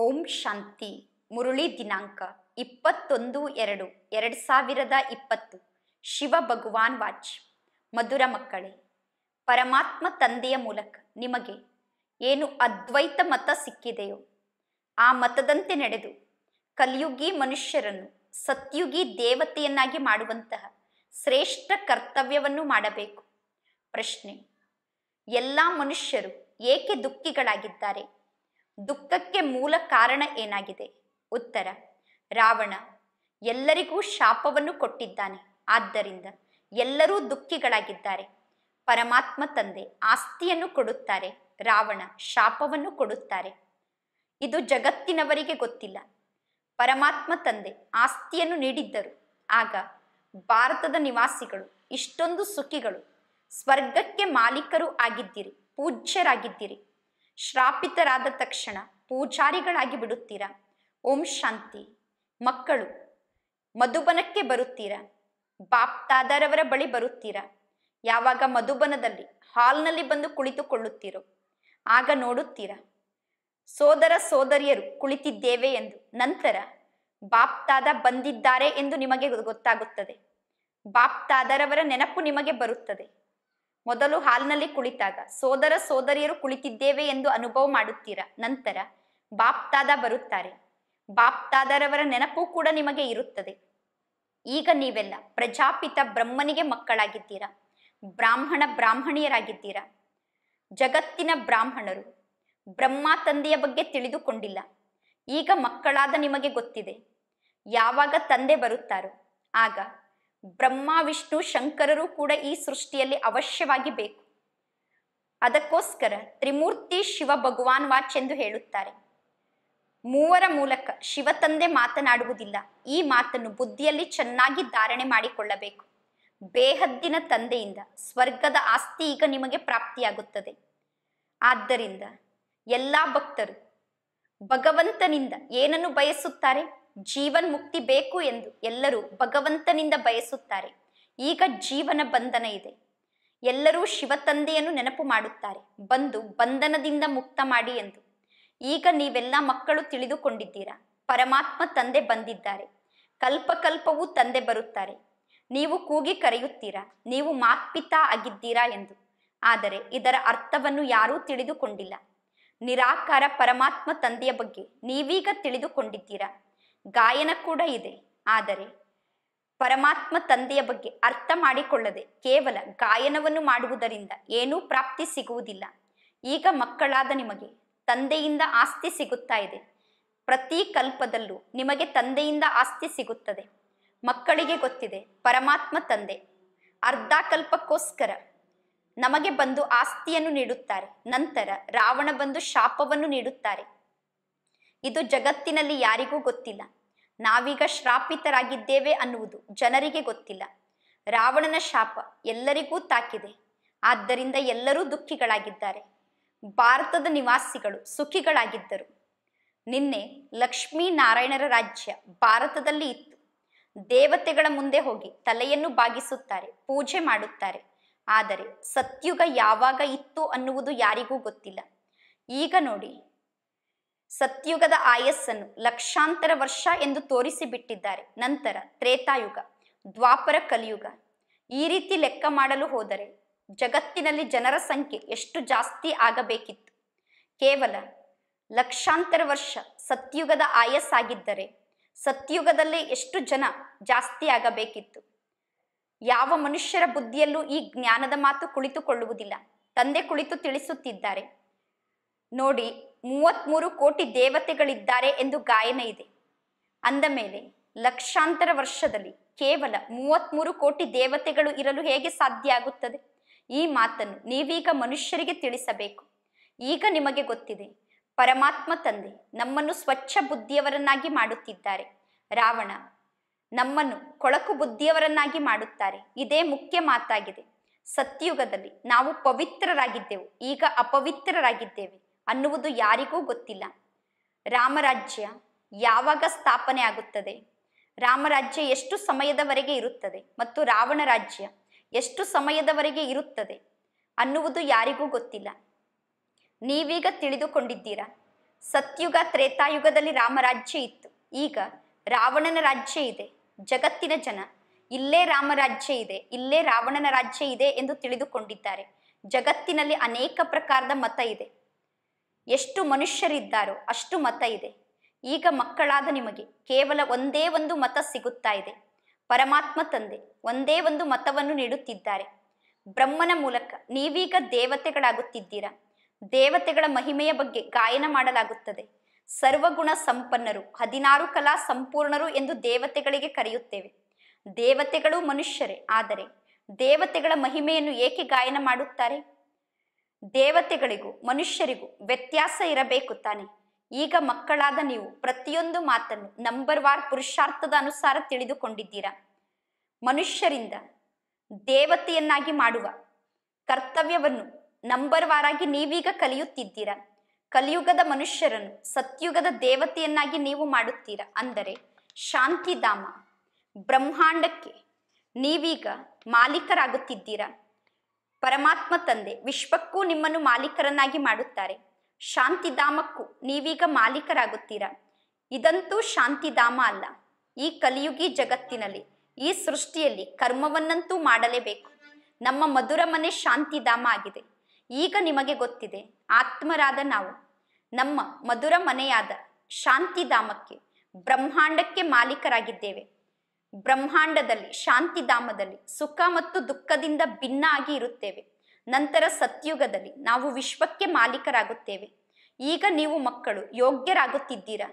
ಓಂ ಶಾಂತಿ ಮುರುಳಿ ದಿನಾಂಕ ಇಪ್ಪತ್ತೊಂದು ಎರಡು ಎರಡು ಸಾವಿರದ ಇಪ್ಪತ್ತು ಶಿವ ಭಗವಾನ್ ವಾಚ್ ಮಧುರ ಮಕ್ಕಳೇ ಪರಮಾತ್ಮ ತಂದೆಯ ಮೂಲಕ ನಿಮಗೆ ಏನು ಅದ್ವೈತ ಮತ ಸಿಕ್ಕಿದೆಯೋ ಆ ಮತದಂತೆ ನಡೆದು ಕಲಿಯುಗಿ ಮನುಷ್ಯರನ್ನು ಸತ್ಯುಗಿ ದೇವತೆಯನ್ನಾಗಿ ಮಾಡುವಂತಹ ಶ್ರೇಷ್ಠ ಕರ್ತವ್ಯವನ್ನು ಮಾಡಬೇಕು ಪ್ರಶ್ನೆ ಎಲ್ಲ ಮನುಷ್ಯರು ಏಕೆ ದುಃಖಿಗಳಾಗಿದ್ದಾರೆ ದುಃಖಕ್ಕೆ ಮೂಲ ಕಾರಣ ಏನಾಗಿದೆ ಉತ್ತರ ರಾವಣ ಎಲ್ಲರಿಗೂ ಶಾಪವನ್ನು ಕೊಟ್ಟಿದ್ದಾನೆ ಆದ್ದರಿಂದ ಎಲ್ಲರೂ ದುಃಖಿಗಳಾಗಿದ್ದಾರೆ ಪರಮಾತ್ಮ ತಂದೆ ಆಸ್ತಿಯನ್ನು ಕೊಡುತ್ತಾರೆ ರಾವಣ ಶಾಪವನ್ನು ಕೊಡುತ್ತಾರೆ ಇದು ಜಗತ್ತಿನವರಿಗೆ ಗೊತ್ತಿಲ್ಲ ಪರಮಾತ್ಮ ತಂದೆ ಆಸ್ತಿಯನ್ನು ನೀಡಿದ್ದರು ಆಗ ಭಾರತದ ನಿವಾಸಿಗಳು ಇಷ್ಟೊಂದು ಸುಖಿಗಳು ಸ್ವರ್ಗಕ್ಕೆ ಮಾಲೀಕರು ಆಗಿದ್ದೀರಿ ಪೂಜ್ಯರಾಗಿದ್ದೀರಿ ಶ್ರಾಪಿತರಾದ ತಕ್ಷಣ ಪೂಜಾರಿಗಳಾಗಿ ಬಿಡುತ್ತೀರಾ ಓಂ ಶಾಂತಿ ಮಕ್ಕಳು ಮಧುಬನಕ್ಕೆ ಬರುತ್ತೀರಾ ಬಾಪ್ತಾದರವರ ಬಳಿ ಬರುತ್ತೀರಾ ಯಾವಾಗ ಮಧುಬನದಲ್ಲಿ ಹಾಲ್ನಲ್ಲಿ ಬಂದು ಕುಳಿತುಕೊಳ್ಳುತ್ತೀರೋ ಆಗ ನೋಡುತ್ತೀರಾ ಸೋದರ ಸೋದರಿಯರು ಕುಳಿತಿದ್ದೇವೆ ಎಂದು ನಂತರ ಬಾಪ್ತಾದ ಬಂದಿದ್ದಾರೆ ಎಂದು ನಿಮಗೆ ಗೊತ್ತಾಗುತ್ತದೆ ಬಾಪ್ತಾದರವರ ನೆನಪು ನಿಮಗೆ ಬರುತ್ತದೆ ಮೊದಲು ಹಾಲ್ನಲ್ಲಿ ಕುಳಿತಾಗ ಸೋದರ ಸೋದರಿಯರು ಕುಳಿತಿದ್ದೇವೆ ಎಂದು ಅನುಭವ ಮಾಡುತ್ತೀರಾ ನಂತರ ಬಾಪ್ತಾದ ಬರುತ್ತಾರೆ ಬಾಪ್ತಾದರವರ ನೆನಪು ಕೂಡ ನಿಮಗೆ ಇರುತ್ತದೆ ಈಗ ನೀವೆಲ್ಲ ಪ್ರಜಾಪಿತ ಬ್ರಹ್ಮನಿಗೆ ಮಕ್ಕಳಾಗಿದ್ದೀರಾ ಬ್ರಾಹ್ಮಣ ಬ್ರಾಹ್ಮಣಿಯರಾಗಿದ್ದೀರಾ ಜಗತ್ತಿನ ಬ್ರಾಹ್ಮಣರು ಬ್ರಹ್ಮ ತಂದೆಯ ಬಗ್ಗೆ ತಿಳಿದುಕೊಂಡಿಲ್ಲ ಈಗ ಮಕ್ಕಳಾದ ನಿಮಗೆ ಗೊತ್ತಿದೆ ಯಾವಾಗ ತಂದೆ ಬರುತ್ತಾರೋ ಆಗ ಬ್ರಹ್ಮ ವಿಷ್ಣು ಶಂಕರರು ಕೂಡ ಈ ಸೃಷ್ಟಿಯಲ್ಲಿ ಅವಶ್ಯವಾಗಿ ಬೇಕು ಅದಕ್ಕೋಸ್ಕರ ತ್ರಿಮೂರ್ತಿ ಶಿವ ಭಗವಾನ್ ವಾಚ್ ಎಂದು ಹೇಳುತ್ತಾರೆ ಮೂವರ ಮೂಲಕ ಶಿವ ತಂದೆ ಮಾತನಾಡುವುದಿಲ್ಲ ಈ ಮಾತನ್ನು ಬುದ್ಧಿಯಲ್ಲಿ ಚೆನ್ನಾಗಿ ಧಾರಣೆ ಮಾಡಿಕೊಳ್ಳಬೇಕು ಬೇಹದ್ದಿನ ತಂದೆಯಿಂದ ಸ್ವರ್ಗದ ಆಸ್ತಿ ಈಗ ನಿಮಗೆ ಪ್ರಾಪ್ತಿಯಾಗುತ್ತದೆ ಆದ್ದರಿಂದ ಎಲ್ಲ ಭಕ್ತರು ಭಗವಂತನಿಂದ ಏನನ್ನು ಬಯಸುತ್ತಾರೆ ಜೀವನ್ ಮುಕ್ತಿ ಬೇಕು ಎಂದು ಎಲ್ಲರೂ ಭಗವಂತನಿಂದ ಬಯಸುತ್ತಾರೆ ಈಗ ಜೀವನ ಬಂಧನ ಇದೆ ಎಲ್ಲರೂ ಶಿವತಂದೆಯನ್ನು ನೆನಪು ಮಾಡುತ್ತಾರೆ ಬಂದು ಬಂಧನದಿಂದ ಮುಕ್ತ ಮಾಡಿ ಎಂದು ಈಗ ನೀವೆಲ್ಲ ಮಕ್ಕಳು ತಿಳಿದುಕೊಂಡಿದ್ದೀರಾ ಪರಮಾತ್ಮ ತಂದೆ ಬಂದಿದ್ದಾರೆ ಕಲ್ಪಕಲ್ಪವೂ ತಂದೆ ಬರುತ್ತಾರೆ ನೀವು ಕೂಗಿ ಕರೆಯುತ್ತೀರಾ ನೀವು ಮಾತ್ಪಿತಾ ಆಗಿದ್ದೀರಾ ಎಂದು ಆದರೆ ಇದರ ಅರ್ಥವನ್ನು ಯಾರೂ ತಿಳಿದುಕೊಂಡಿಲ್ಲ ನಿರಾಕಾರ ಪರಮಾತ್ಮ ತಂದೆಯ ಬಗ್ಗೆ ನೀವೀಗ ತಿಳಿದುಕೊಂಡಿದ್ದೀರಾ ಗಾಯನ ಕೂಡ ಇದೆ ಆದರೆ ಪರಮಾತ್ಮ ತಂದೆಯ ಬಗ್ಗೆ ಅರ್ಥ ಮಾಡಿಕೊಳ್ಳದೆ ಕೇವಲ ಗಾಯನವನ್ನು ಮಾಡುವುದರಿಂದ ಏನೂ ಪ್ರಾಪ್ತಿ ಸಿಗುವುದಿಲ್ಲ ಈಗ ಮಕ್ಕಳಾದ ನಿಮಗೆ ತಂದೆಯಿಂದ ಆಸ್ತಿ ಸಿಗುತ್ತಾ ಇದೆ ಪ್ರತಿ ಕಲ್ಪದಲ್ಲೂ ನಿಮಗೆ ತಂದೆಯಿಂದ ಆಸ್ತಿ ಸಿಗುತ್ತದೆ ಮಕ್ಕಳಿಗೆ ಗೊತ್ತಿದೆ ಪರಮಾತ್ಮ ತಂದೆ ಅರ್ಧ ಕಲ್ಪಕ್ಕೋಸ್ಕರ ನಮಗೆ ಬಂದು ಆಸ್ತಿಯನ್ನು ನೀಡುತ್ತಾರೆ ನಂತರ ರಾವಣ ಬಂದು ಶಾಪವನ್ನು ನೀಡುತ್ತಾರೆ ಇದು ಜಗತ್ತಿನಲ್ಲಿ ಯಾರಿಗೂ ಗೊತ್ತಿಲ್ಲ ನಾವೀಗ ಶ್ರಾಪಿತರಾಗಿದ್ದೇವೆ ಅನ್ನುವುದು ಜನರಿಗೆ ಗೊತ್ತಿಲ್ಲ ರಾವಣನ ಶಾಪ ಎಲ್ಲರಿಗೂ ತಾಕಿದೆ ಆದ್ದರಿಂದ ಎಲ್ಲರೂ ದುಃಖಿಗಳಾಗಿದ್ದಾರೆ ಭಾರತದ ನಿವಾಸಿಗಳು ಸುಖಿಗಳಾಗಿದ್ದರು ನಿನ್ನೆ ಲಕ್ಷ್ಮೀನಾರಾಯಣರ ರಾಜ್ಯ ಭಾರತದಲ್ಲಿ ಇತ್ತು ದೇವತೆಗಳ ಮುಂದೆ ಹೋಗಿ ತಲೆಯನ್ನು ಬಾಗಿಸುತ್ತಾರೆ ಪೂಜೆ ಮಾಡುತ್ತಾರೆ ಆದರೆ ಸತ್ಯುಗ ಯಾವಾಗ ಇತ್ತು ಅನ್ನುವುದು ಯಾರಿಗೂ ಗೊತ್ತಿಲ್ಲ ಈಗ ನೋಡಿ ಸತ್ಯುಗದ ಆಯಸ್ಸನ್ನು ಲಕ್ಷಾಂತರ ವರ್ಷ ಎಂದು ತೋರಿಸಿಬಿಟ್ಟಿದ್ದಾರೆ ನಂತರ ತ್ರೇತಾಯುಗ ದ್ವಾಪರ ಕಲಿಯುಗ ಈ ರೀತಿ ಲೆಕ್ಕ ಮಾಡಲು ಹೋದರೆ ಜಗತ್ತಿನಲ್ಲಿ ಜನರ ಸಂಖ್ಯೆ ಎಷ್ಟು ಜಾಸ್ತಿ ಆಗಬೇಕಿತ್ತು ಕೇವಲ ಲಕ್ಷಾಂತರ ವರ್ಷ ಸತ್ಯುಗದ ಆಯಸ್ಸಾಗಿದ್ದರೆ ಸತ್ಯುಗದಲ್ಲಿ ಎಷ್ಟು ಜನ ಜಾಸ್ತಿ ಆಗಬೇಕಿತ್ತು ಯಾವ ಮನುಷ್ಯರ ಬುದ್ಧಿಯಲ್ಲೂ ಈ ಜ್ಞಾನದ ಮಾತು ಕುಳಿತುಕೊಳ್ಳುವುದಿಲ್ಲ ತಂದೆ ಕುಳಿತು ತಿಳಿಸುತ್ತಿದ್ದಾರೆ ನೋಡಿ ಮೂವತ್ತ್ಮೂರು ಕೋಟಿ ದೇವತೆಗಳಿದ್ದಾರೆ ಎಂದು ಗಾಯನ ಇದೆ ಅಂದ ಮೇಲೆ ಲಕ್ಷಾಂತರ ವರ್ಷದಲ್ಲಿ ಕೇವಲ ಮೂವತ್ತ್ಮೂರು ಕೋಟಿ ದೇವತೆಗಳು ಇರಲು ಹೇಗೆ ಸಾಧ್ಯ ಆಗುತ್ತದೆ ಈ ಮಾತನ್ನು ನೀವೀಗ ಮನುಷ್ಯರಿಗೆ ತಿಳಿಸಬೇಕು ಈಗ ನಿಮಗೆ ಗೊತ್ತಿದೆ ಪರಮಾತ್ಮ ತಂದೆ ನಮ್ಮನ್ನು ಸ್ವಚ್ಛ ಬುದ್ಧಿಯವರನ್ನಾಗಿ ಮಾಡುತ್ತಿದ್ದಾರೆ ರಾವಣ ನಮ್ಮನ್ನು ಕೊಳಕು ಬುದ್ಧಿಯವರನ್ನಾಗಿ ಮಾಡುತ್ತಾರೆ ಇದೇ ಮುಖ್ಯ ಮಾತಾಗಿದೆ ಸತ್ಯುಗದಲ್ಲಿ ನಾವು ಪವಿತ್ರರಾಗಿದ್ದೆವು ಈಗ ಅಪವಿತ್ರರಾಗಿದ್ದೇವೆ ಅನ್ನುವುದು ಯಾರಿಗೂ ಗೊತ್ತಿಲ್ಲ ರಾಮರಾಜ್ಯ ಯಾವಾಗ ಸ್ಥಾಪನೆ ಆಗುತ್ತದೆ ರಾಮರಾಜ್ಯ ಎಷ್ಟು ಸಮಯದವರೆಗೆ ಇರುತ್ತದೆ ಮತ್ತು ರಾವಣ ರಾಜ್ಯ ಎಷ್ಟು ಸಮಯದವರೆಗೆ ಇರುತ್ತದೆ ಅನ್ನುವುದು ಯಾರಿಗೂ ಗೊತ್ತಿಲ್ಲ ನೀವೀಗ ತಿಳಿದುಕೊಂಡಿದ್ದೀರಾ ಸತ್ಯುಗ ತ್ರೇತಾಯುಗದಲ್ಲಿ ರಾಮರಾಜ್ಯ ಇತ್ತು ಈಗ ರಾವಣನ ರಾಜ್ಯ ಇದೆ ಜಗತ್ತಿನ ಜನ ಇಲ್ಲೇ ರಾಮರಾಜ್ಯ ಇದೆ ಇಲ್ಲೇ ರಾವಣನ ರಾಜ್ಯ ಇದೆ ಎಂದು ತಿಳಿದುಕೊಂಡಿದ್ದಾರೆ ಜಗತ್ತಿನಲ್ಲಿ ಅನೇಕ ಪ್ರಕಾರದ ಮತ ಇದೆ ಎಷ್ಟು ಮನುಷ್ಯರಿದ್ದಾರೋ ಅಷ್ಟು ಮತ ಇದೆ ಈಗ ಮಕ್ಕಳಾದ ನಿಮಗೆ ಕೇವಲ ಒಂದೇ ಒಂದು ಮತ ಸಿಗುತ್ತಾ ಇದೆ ಪರಮಾತ್ಮ ತಂದೆ ಒಂದೇ ಒಂದು ಮತವನ್ನು ನೀಡುತ್ತಿದ್ದಾರೆ ಬ್ರಹ್ಮನ ಮೂಲಕ ನೀವೀಗ ದೇವತೆಗಳಾಗುತ್ತಿದ್ದೀರಾ ದೇವತೆಗಳ ಮಹಿಮೆಯ ಬಗ್ಗೆ ಗಾಯನ ಮಾಡಲಾಗುತ್ತದೆ ಸರ್ವಗುಣ ಸಂಪನ್ನರು ಹದಿನಾರು ಕಲಾ ಸಂಪೂರ್ಣರು ಎಂದು ದೇವತೆಗಳಿಗೆ ಕರೆಯುತ್ತೇವೆ ದೇವತೆಗಳು ಮನುಷ್ಯರೇ ಆದರೆ ದೇವತೆಗಳ ಮಹಿಮೆಯನ್ನು ಏಕೆ ಗಾಯನ ಮಾಡುತ್ತಾರೆ ದೇವತೆಗಳಿಗೂ ಮನುಷ್ಯರಿಗೂ ವ್ಯತ್ಯಾಸ ಇರಬೇಕು ತಾನೆ ಈಗ ಮಕ್ಕಳಾದ ನೀವು ಪ್ರತಿಯೊಂದು ಮಾತನ್ನು ನಂಬರ್ ವಾರ್ ಪುರುಷಾರ್ಥದ ಅನುಸಾರ ತಿಳಿದುಕೊಂಡಿದ್ದೀರಾ ಮನುಷ್ಯರಿಂದ ದೇವತೆಯನ್ನಾಗಿ ಮಾಡುವ ಕರ್ತವ್ಯವನ್ನು ನಂಬರ್ ವಾರಾಗಿ ನೀವೀಗ ಕಲಿಯುತ್ತಿದ್ದೀರಾ ಕಲಿಯುಗದ ಮನುಷ್ಯರನ್ನು ಸತ್ಯುಗದ ದೇವತೆಯನ್ನಾಗಿ ನೀವು ಮಾಡುತ್ತೀರಾ ಅಂದರೆ ಶಾಂತಿಧಾಮ ಬ್ರಹ್ಮಾಂಡಕ್ಕೆ ನೀವೀಗ ಮಾಲೀಕರಾಗುತ್ತಿದ್ದೀರಾ ಪರಮಾತ್ಮ ತಂದೆ ವಿಶ್ವಕ್ಕೂ ನಿಮ್ಮನ್ನು ಮಾಲೀಕರನ್ನಾಗಿ ಮಾಡುತ್ತಾರೆ ಶಾಂತಿಧಾಮಕ್ಕೂ ನೀವೀಗ ಮಾಲೀಕರಾಗುತ್ತೀರಾ ಇದಂತೂ ಶಾಂತಿಧಾಮ ಅಲ್ಲ ಈ ಕಲಿಯುಗಿ ಜಗತ್ತಿನಲ್ಲಿ ಈ ಸೃಷ್ಟಿಯಲ್ಲಿ ಕರ್ಮವನ್ನಂತೂ ಮಾಡಲೇಬೇಕು ನಮ್ಮ ಮಧುರ ಮನೆ ಶಾಂತಿಧಾಮ ಆಗಿದೆ ಈಗ ನಿಮಗೆ ಗೊತ್ತಿದೆ ಆತ್ಮರಾದ ನಾವು ನಮ್ಮ ಮಧುರ ಮನೆಯಾದ ಶಾಂತಿಧಾಮಕ್ಕೆ ಬ್ರಹ್ಮಾಂಡಕ್ಕೆ ಮಾಲೀಕರಾಗಿದ್ದೇವೆ ಬ್ರಹ್ಮಾಂಡದಲ್ಲಿ ಶಾಂತಿಧಾಮದಲ್ಲಿ ಸುಖ ಮತ್ತು ದುಃಖದಿಂದ ಭಿನ್ನ ಆಗಿ ಇರುತ್ತೇವೆ ನಂತರ ಸತ್ಯುಗದಲ್ಲಿ ನಾವು ವಿಶ್ವಕ್ಕೆ ಮಾಲೀಕರಾಗುತ್ತೇವೆ ಈಗ ನೀವು ಮಕ್ಕಳು ಯೋಗ್ಯರಾಗುತ್ತಿದ್ದೀರಾ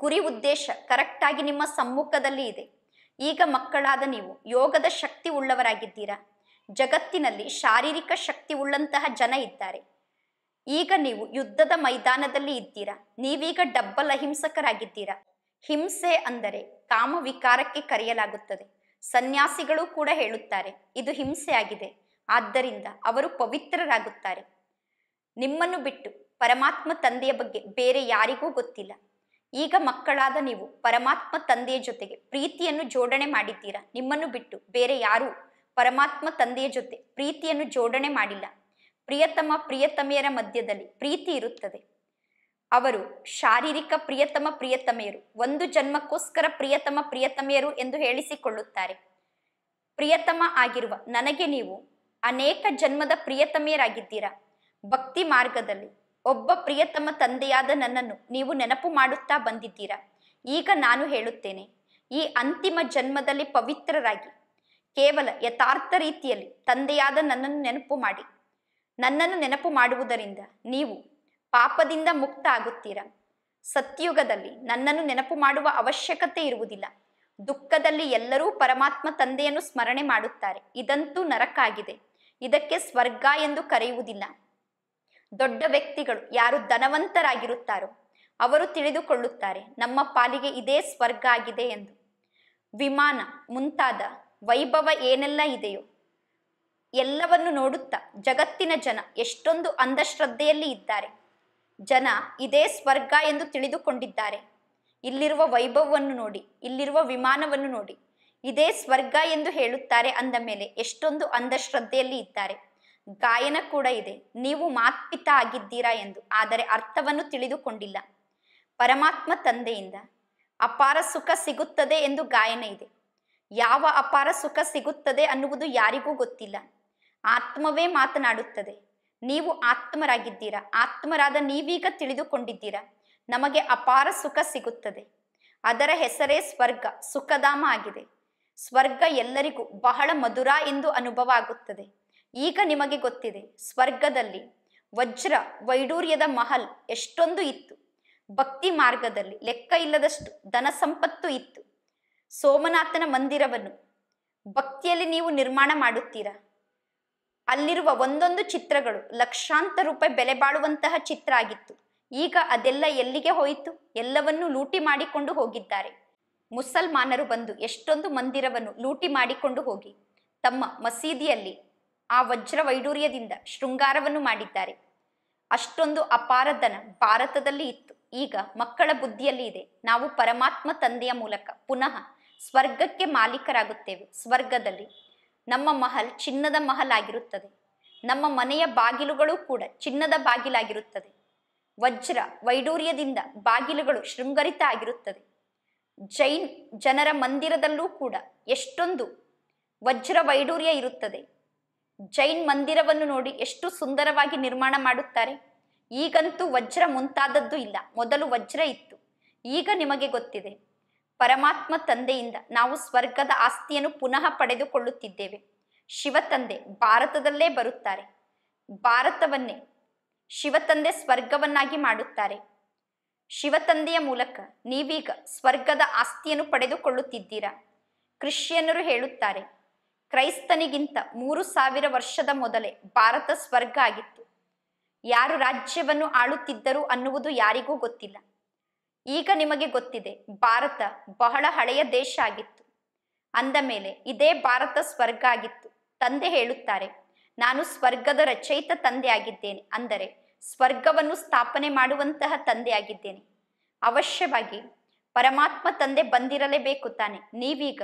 ಗುರಿ ಉದ್ದೇಶ ಕರೆಕ್ಟಾಗಿ ನಿಮ್ಮ ಸಮ್ಮುಖದಲ್ಲಿ ಇದೆ ಈಗ ಮಕ್ಕಳಾದ ನೀವು ಯೋಗದ ಶಕ್ತಿ ಉಳ್ಳವರಾಗಿದ್ದೀರಾ ಜಗತ್ತಿನಲ್ಲಿ ಶಾರೀರಿಕ ಶಕ್ತಿ ಉಳ್ಳಂತಹ ಜನ ಇದ್ದಾರೆ ಈಗ ನೀವು ಯುದ್ಧದ ಮೈದಾನದಲ್ಲಿ ಇದ್ದೀರಾ ನೀವೀಗ ಡಬ್ಬಲ್ ಅಹಿಂಸಕರಾಗಿದ್ದೀರಾ ಹಿಂಸೆ ಅಂದರೆ ಕಾಮ ವಿಕಾರಕ್ಕೆ ಕರೆಯಲಾಗುತ್ತದೆ ಸನ್ಯಾಸಿಗಳು ಕೂಡ ಹೇಳುತ್ತಾರೆ ಇದು ಹಿಂಸೆಯಾಗಿದೆ ಆದ್ದರಿಂದ ಅವರು ಪವಿತ್ರರಾಗುತ್ತಾರೆ ನಿಮ್ಮನ್ನು ಬಿಟ್ಟು ಪರಮಾತ್ಮ ತಂದೆಯ ಬಗ್ಗೆ ಬೇರೆ ಯಾರಿಗೂ ಗೊತ್ತಿಲ್ಲ ಈಗ ಮಕ್ಕಳಾದ ನೀವು ಪರಮಾತ್ಮ ತಂದೆಯ ಜೊತೆಗೆ ಪ್ರೀತಿಯನ್ನು ಜೋಡಣೆ ಮಾಡಿದ್ದೀರಾ ನಿಮ್ಮನ್ನು ಬಿಟ್ಟು ಬೇರೆ ಯಾರೂ ಪರಮಾತ್ಮ ತಂದೆಯ ಜೊತೆ ಪ್ರೀತಿಯನ್ನು ಜೋಡಣೆ ಮಾಡಿಲ್ಲ ಪ್ರಿಯತಮ ಪ್ರಿಯತಮೆಯರ ಮಧ್ಯದಲ್ಲಿ ಪ್ರೀತಿ ಇರುತ್ತದೆ ಅವರು ಶಾರೀರಿಕ ಪ್ರಿಯತಮ ಪ್ರಿಯತಮೆಯರು ಒಂದು ಜನ್ಮಕ್ಕೋಸ್ಕರ ಪ್ರಿಯತಮ ಪ್ರಿಯತಮೆಯರು ಎಂದು ಹೇಳಿಸಿಕೊಳ್ಳುತ್ತಾರೆ ಪ್ರಿಯತಮ ಆಗಿರುವ ನನಗೆ ನೀವು ಅನೇಕ ಜನ್ಮದ ಪ್ರಿಯತಮೆಯರಾಗಿದ್ದೀರಾ ಭಕ್ತಿ ಮಾರ್ಗದಲ್ಲಿ ಒಬ್ಬ ಪ್ರಿಯತಮ ತಂದೆಯಾದ ನನ್ನನ್ನು ನೀವು ನೆನಪು ಮಾಡುತ್ತಾ ಬಂದಿದ್ದೀರಾ ಈಗ ನಾನು ಹೇಳುತ್ತೇನೆ ಈ ಅಂತಿಮ ಜನ್ಮದಲ್ಲಿ ಪವಿತ್ರರಾಗಿ ಕೇವಲ ಯಥಾರ್ಥ ರೀತಿಯಲ್ಲಿ ತಂದೆಯಾದ ನನ್ನನ್ನು ನೆನಪು ಮಾಡಿ ನನ್ನನ್ನು ನೆನಪು ಮಾಡುವುದರಿಂದ ನೀವು ಪಾಪದಿಂದ ಮುಕ್ತ ಆಗುತ್ತೀರ ಸತ್ಯುಗದಲ್ಲಿ ನನ್ನನ್ನು ನೆನಪು ಮಾಡುವ ಅವಶ್ಯಕತೆ ಇರುವುದಿಲ್ಲ ದುಃಖದಲ್ಲಿ ಎಲ್ಲರೂ ಪರಮಾತ್ಮ ತಂದೆಯನ್ನು ಸ್ಮರಣೆ ಮಾಡುತ್ತಾರೆ ಇದಂತೂ ನರಕಾಗಿದೆ ಇದಕ್ಕೆ ಸ್ವರ್ಗ ಎಂದು ಕರೆಯುವುದಿಲ್ಲ ದೊಡ್ಡ ವ್ಯಕ್ತಿಗಳು ಯಾರು ಧನವಂತರಾಗಿರುತ್ತಾರೋ ಅವರು ತಿಳಿದುಕೊಳ್ಳುತ್ತಾರೆ ನಮ್ಮ ಪಾಲಿಗೆ ಇದೇ ಸ್ವರ್ಗ ಆಗಿದೆ ಎಂದು ವಿಮಾನ ಮುಂತಾದ ವೈಭವ ಏನೆಲ್ಲ ಇದೆಯೋ ಎಲ್ಲವನ್ನು ನೋಡುತ್ತಾ ಜಗತ್ತಿನ ಜನ ಎಷ್ಟೊಂದು ಅಂಧಶ್ರದ್ಧೆಯಲ್ಲಿ ಇದ್ದಾರೆ ಜನ ಇದೇ ಸ್ವರ್ಗ ಎಂದು ತಿಳಿದುಕೊಂಡಿದ್ದಾರೆ ಇಲ್ಲಿರುವ ವೈಭವವನ್ನು ನೋಡಿ ಇಲ್ಲಿರುವ ವಿಮಾನವನ್ನು ನೋಡಿ ಇದೇ ಸ್ವರ್ಗ ಎಂದು ಹೇಳುತ್ತಾರೆ ಅಂದ ಮೇಲೆ ಎಷ್ಟೊಂದು ಅಂಧಶ್ರದ್ಧೆಯಲ್ಲಿ ಇದ್ದಾರೆ ಗಾಯನ ಕೂಡ ಇದೆ ನೀವು ಮಾತ್ಪಿತ ಆಗಿದ್ದೀರಾ ಎಂದು ಆದರೆ ಅರ್ಥವನ್ನು ತಿಳಿದುಕೊಂಡಿಲ್ಲ ಪರಮಾತ್ಮ ತಂದೆಯಿಂದ ಅಪಾರ ಸುಖ ಸಿಗುತ್ತದೆ ಎಂದು ಗಾಯನ ಇದೆ ಯಾವ ಅಪಾರ ಸುಖ ಸಿಗುತ್ತದೆ ಅನ್ನುವುದು ಯಾರಿಗೂ ಗೊತ್ತಿಲ್ಲ ಆತ್ಮವೇ ಮಾತನಾಡುತ್ತದೆ ನೀವು ಆತ್ಮರಾಗಿದ್ದೀರಾ ಆತ್ಮರಾದ ನೀವೀಗ ತಿಳಿದುಕೊಂಡಿದ್ದೀರಾ ನಮಗೆ ಅಪಾರ ಸುಖ ಸಿಗುತ್ತದೆ ಅದರ ಹೆಸರೇ ಸ್ವರ್ಗ ಸುಖಧಾಮ ಆಗಿದೆ ಸ್ವರ್ಗ ಎಲ್ಲರಿಗೂ ಬಹಳ ಮಧುರ ಎಂದು ಅನುಭವ ಆಗುತ್ತದೆ ಈಗ ನಿಮಗೆ ಗೊತ್ತಿದೆ ಸ್ವರ್ಗದಲ್ಲಿ ವಜ್ರ ವೈಡೂರ್ಯದ ಮಹಲ್ ಎಷ್ಟೊಂದು ಇತ್ತು ಭಕ್ತಿ ಮಾರ್ಗದಲ್ಲಿ ಲೆಕ್ಕ ಇಲ್ಲದಷ್ಟು ಧನ ಸಂಪತ್ತು ಇತ್ತು ಸೋಮನಾಥನ ಮಂದಿರವನ್ನು ಭಕ್ತಿಯಲ್ಲಿ ನೀವು ನಿರ್ಮಾಣ ಮಾಡುತ್ತೀರಾ ಅಲ್ಲಿರುವ ಒಂದೊಂದು ಚಿತ್ರಗಳು ಲಕ್ಷಾಂತರ ರೂಪಾಯಿ ಬೆಲೆ ಬಾಳುವಂತಹ ಚಿತ್ರ ಆಗಿತ್ತು ಈಗ ಅದೆಲ್ಲ ಎಲ್ಲಿಗೆ ಹೋಯಿತು ಎಲ್ಲವನ್ನೂ ಲೂಟಿ ಮಾಡಿಕೊಂಡು ಹೋಗಿದ್ದಾರೆ ಮುಸಲ್ಮಾನರು ಬಂದು ಎಷ್ಟೊಂದು ಮಂದಿರವನ್ನು ಲೂಟಿ ಮಾಡಿಕೊಂಡು ಹೋಗಿ ತಮ್ಮ ಮಸೀದಿಯಲ್ಲಿ ಆ ವಜ್ರ ವೈಡೂರ್ಯದಿಂದ ಶೃಂಗಾರವನ್ನು ಮಾಡಿದ್ದಾರೆ ಅಷ್ಟೊಂದು ಅಪಾರಧನ ಭಾರತದಲ್ಲಿ ಇತ್ತು ಈಗ ಮಕ್ಕಳ ಬುದ್ಧಿಯಲ್ಲಿ ಇದೆ ನಾವು ಪರಮಾತ್ಮ ತಂದೆಯ ಮೂಲಕ ಪುನಃ ಸ್ವರ್ಗಕ್ಕೆ ಮಾಲೀಕರಾಗುತ್ತೇವೆ ಸ್ವರ್ಗದಲ್ಲಿ ನಮ್ಮ ಮಹಲ್ ಚಿನ್ನದ ಮಹಲ್ ಆಗಿರುತ್ತದೆ ನಮ್ಮ ಮನೆಯ ಬಾಗಿಲುಗಳು ಕೂಡ ಚಿನ್ನದ ಬಾಗಿಲಾಗಿರುತ್ತದೆ ವಜ್ರ ವೈಡೂರ್ಯದಿಂದ ಬಾಗಿಲುಗಳು ಶೃಂಗರಿತ ಆಗಿರುತ್ತದೆ ಜೈನ್ ಜನರ ಮಂದಿರದಲ್ಲೂ ಕೂಡ ಎಷ್ಟೊಂದು ವಜ್ರ ವೈಡೂರ್ಯ ಇರುತ್ತದೆ ಜೈನ್ ಮಂದಿರವನ್ನು ನೋಡಿ ಎಷ್ಟು ಸುಂದರವಾಗಿ ನಿರ್ಮಾಣ ಮಾಡುತ್ತಾರೆ ಈಗಂತೂ ವಜ್ರ ಮುಂತಾದದ್ದು ಇಲ್ಲ ಮೊದಲು ವಜ್ರ ಇತ್ತು ಈಗ ನಿಮಗೆ ಗೊತ್ತಿದೆ ಪರಮಾತ್ಮ ತಂದೆಯಿಂದ ನಾವು ಸ್ವರ್ಗದ ಆಸ್ತಿಯನ್ನು ಪುನಃ ಪಡೆದುಕೊಳ್ಳುತ್ತಿದ್ದೇವೆ ಶಿವತಂದೆ ಭಾರತದಲ್ಲೇ ಬರುತ್ತಾರೆ ಭಾರತವನ್ನೇ ಶಿವತಂದೆ ಸ್ವರ್ಗವನ್ನಾಗಿ ಮಾಡುತ್ತಾರೆ ಶಿವತಂದೆಯ ಮೂಲಕ ನೀವೀಗ ಸ್ವರ್ಗದ ಆಸ್ತಿಯನ್ನು ಪಡೆದುಕೊಳ್ಳುತ್ತಿದ್ದೀರಾ ಕ್ರಿಶ್ಚಿಯನ್ನರು ಹೇಳುತ್ತಾರೆ ಕ್ರೈಸ್ತನಿಗಿಂತ ಮೂರು ಸಾವಿರ ವರ್ಷದ ಮೊದಲೇ ಭಾರತ ಸ್ವರ್ಗ ಆಗಿತ್ತು ಯಾರು ರಾಜ್ಯವನ್ನು ಆಳುತ್ತಿದ್ದರು ಅನ್ನುವುದು ಯಾರಿಗೂ ಗೊತ್ತಿಲ್ಲ ಈಗ ನಿಮಗೆ ಗೊತ್ತಿದೆ ಭಾರತ ಬಹಳ ಹಳೆಯ ದೇಶ ಆಗಿತ್ತು ಅಂದ ಮೇಲೆ ಇದೇ ಭಾರತ ಸ್ವರ್ಗ ಆಗಿತ್ತು ತಂದೆ ಹೇಳುತ್ತಾರೆ ನಾನು ಸ್ವರ್ಗದ ರಚಯಿತ ತಂದೆ ಆಗಿದ್ದೇನೆ ಅಂದರೆ ಸ್ವರ್ಗವನ್ನು ಸ್ಥಾಪನೆ ಮಾಡುವಂತಹ ತಂದೆ ಆಗಿದ್ದೇನೆ ಅವಶ್ಯವಾಗಿ ಪರಮಾತ್ಮ ತಂದೆ ಬಂದಿರಲೇಬೇಕು ತಾನೆ ನೀವೀಗ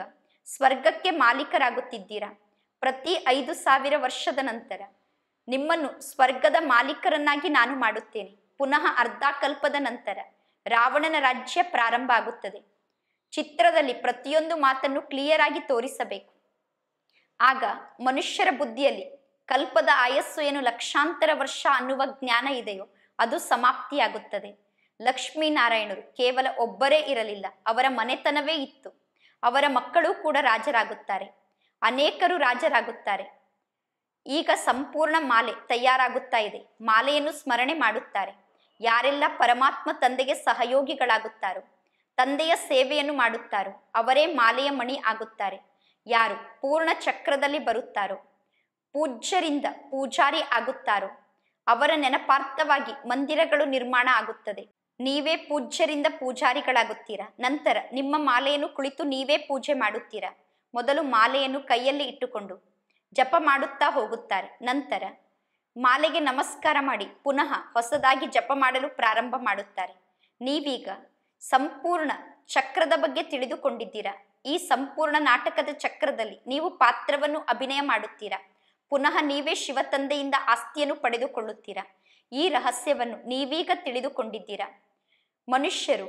ಸ್ವರ್ಗಕ್ಕೆ ಮಾಲೀಕರಾಗುತ್ತಿದ್ದೀರಾ ಪ್ರತಿ ಐದು ಸಾವಿರ ವರ್ಷದ ನಂತರ ನಿಮ್ಮನ್ನು ಸ್ವರ್ಗದ ಮಾಲೀಕರನ್ನಾಗಿ ನಾನು ಮಾಡುತ್ತೇನೆ ಪುನಃ ಅರ್ಧ ಕಲ್ಪದ ನಂತರ ರಾವಣನ ರಾಜ್ಯ ಪ್ರಾರಂಭ ಆಗುತ್ತದೆ ಚಿತ್ರದಲ್ಲಿ ಪ್ರತಿಯೊಂದು ಮಾತನ್ನು ಕ್ಲಿಯರ್ ಆಗಿ ತೋರಿಸಬೇಕು ಆಗ ಮನುಷ್ಯರ ಬುದ್ಧಿಯಲ್ಲಿ ಕಲ್ಪದ ಆಯಸ್ಸು ಏನು ಲಕ್ಷಾಂತರ ವರ್ಷ ಅನ್ನುವ ಜ್ಞಾನ ಇದೆಯೋ ಅದು ಸಮಾಪ್ತಿಯಾಗುತ್ತದೆ ಲಕ್ಷ್ಮೀನಾರಾಯಣರು ಕೇವಲ ಒಬ್ಬರೇ ಇರಲಿಲ್ಲ ಅವರ ಮನೆತನವೇ ಇತ್ತು ಅವರ ಮಕ್ಕಳು ಕೂಡ ರಾಜರಾಗುತ್ತಾರೆ ಅನೇಕರು ರಾಜರಾಗುತ್ತಾರೆ ಈಗ ಸಂಪೂರ್ಣ ಮಾಲೆ ತಯಾರಾಗುತ್ತಾ ಇದೆ ಮಾಲೆಯನ್ನು ಸ್ಮರಣೆ ಮಾಡುತ್ತಾರೆ ಯಾರೆಲ್ಲ ಪರಮಾತ್ಮ ತಂದೆಗೆ ಸಹಯೋಗಿಗಳಾಗುತ್ತಾರೋ ತಂದೆಯ ಸೇವೆಯನ್ನು ಮಾಡುತ್ತಾರೋ ಅವರೇ ಮಾಲೆಯ ಮಣಿ ಆಗುತ್ತಾರೆ ಯಾರು ಪೂರ್ಣ ಚಕ್ರದಲ್ಲಿ ಬರುತ್ತಾರೋ ಪೂಜ್ಯರಿಂದ ಪೂಜಾರಿ ಆಗುತ್ತಾರೋ ಅವರ ನೆನಪಾರ್ಥವಾಗಿ ಮಂದಿರಗಳು ನಿರ್ಮಾಣ ಆಗುತ್ತದೆ ನೀವೇ ಪೂಜ್ಯರಿಂದ ಪೂಜಾರಿಗಳಾಗುತ್ತೀರಾ ನಂತರ ನಿಮ್ಮ ಮಾಲೆಯನ್ನು ಕುಳಿತು ನೀವೇ ಪೂಜೆ ಮಾಡುತ್ತೀರಾ ಮೊದಲು ಮಾಲೆಯನ್ನು ಕೈಯಲ್ಲಿ ಇಟ್ಟುಕೊಂಡು ಜಪ ಮಾಡುತ್ತಾ ಹೋಗುತ್ತಾರೆ ನಂತರ ಮಾಲೆಗೆ ನಮಸ್ಕಾರ ಮಾಡಿ ಪುನಃ ಹೊಸದಾಗಿ ಜಪ ಮಾಡಲು ಪ್ರಾರಂಭ ಮಾಡುತ್ತಾರೆ ನೀವೀಗ ಸಂಪೂರ್ಣ ಚಕ್ರದ ಬಗ್ಗೆ ತಿಳಿದುಕೊಂಡಿದ್ದೀರಾ ಈ ಸಂಪೂರ್ಣ ನಾಟಕದ ಚಕ್ರದಲ್ಲಿ ನೀವು ಪಾತ್ರವನ್ನು ಅಭಿನಯ ಮಾಡುತ್ತೀರಾ ಪುನಃ ನೀವೇ ಶಿವ ತಂದೆಯಿಂದ ಆಸ್ತಿಯನ್ನು ಪಡೆದುಕೊಳ್ಳುತ್ತೀರಾ ಈ ರಹಸ್ಯವನ್ನು ನೀವೀಗ ತಿಳಿದುಕೊಂಡಿದ್ದೀರಾ ಮನುಷ್ಯರು